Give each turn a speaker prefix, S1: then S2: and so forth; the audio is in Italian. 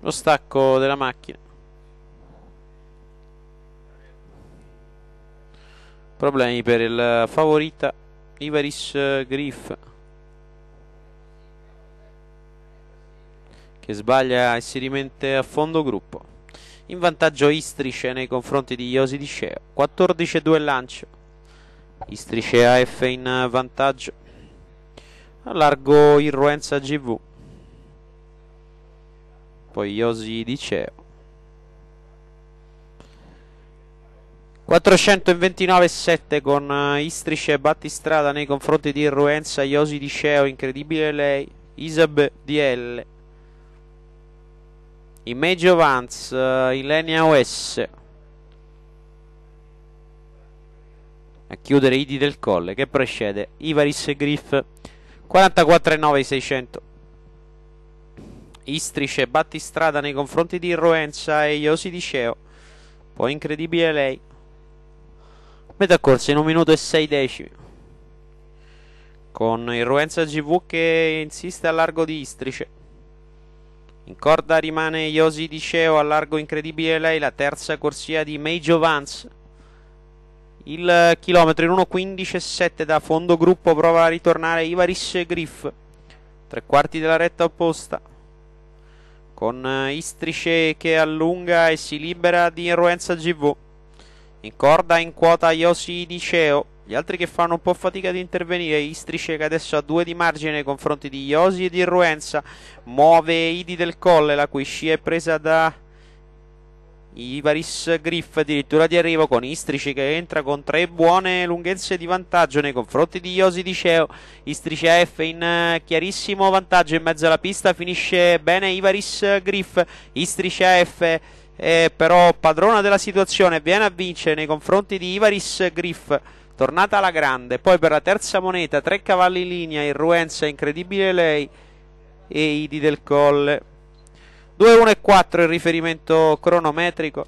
S1: lo stacco della macchina problemi per il favorita Ivaris Griff che sbaglia e si rimette a fondo gruppo in vantaggio Istrice nei confronti di Iosi Diceo 14-2 lancio Istrice AF in vantaggio a largo Irruenza GV poi Yosidiceo 429,7 con eh, Istrisce Battistrada nei confronti di Irruenza Ruenza, Diceo, incredibile lei, Isab DL, Imagio Vance, eh, Ilenia OS. A chiudere Idi del Colle che precede Ivaris Griff 44,9 600. Istrice battistrada nei confronti di Roenza e Iosi Diceo. Poi incredibile lei. Metà corsa in un minuto e sei decimi. Con il GV che insiste al largo di Istrice. In corda rimane Iosi Diceo, al largo incredibile lei, la terza corsia di Meigio Vance. Il chilometro in 1.15.7 da fondo gruppo prova a ritornare Ivaris Griff. Tre quarti della retta opposta con eh, Istrice che allunga e si libera di Irruenza GV. In corda in quota Yoshi Diceo. Gli altri che fanno un po' fatica ad intervenire, Istrice che adesso ha due di margine nei confronti di Yosi e di Irruenza, muove Idi del Colle, la cui scia è presa da Ivaris Griff addirittura di arrivo con Istrici che entra con tre buone lunghezze di vantaggio nei confronti di Iosi Diceo. Istrici AF in eh, chiarissimo vantaggio in mezzo alla pista, finisce bene Ivaris Griff, Istrici AF eh, però padrona della situazione, viene a vincere nei confronti di Ivaris Griff. Tornata alla grande, poi per la terza moneta, tre cavalli in linea, Irruenza, incredibile lei e Idi del Colle. 2, 1 e 4 il riferimento cronometrico.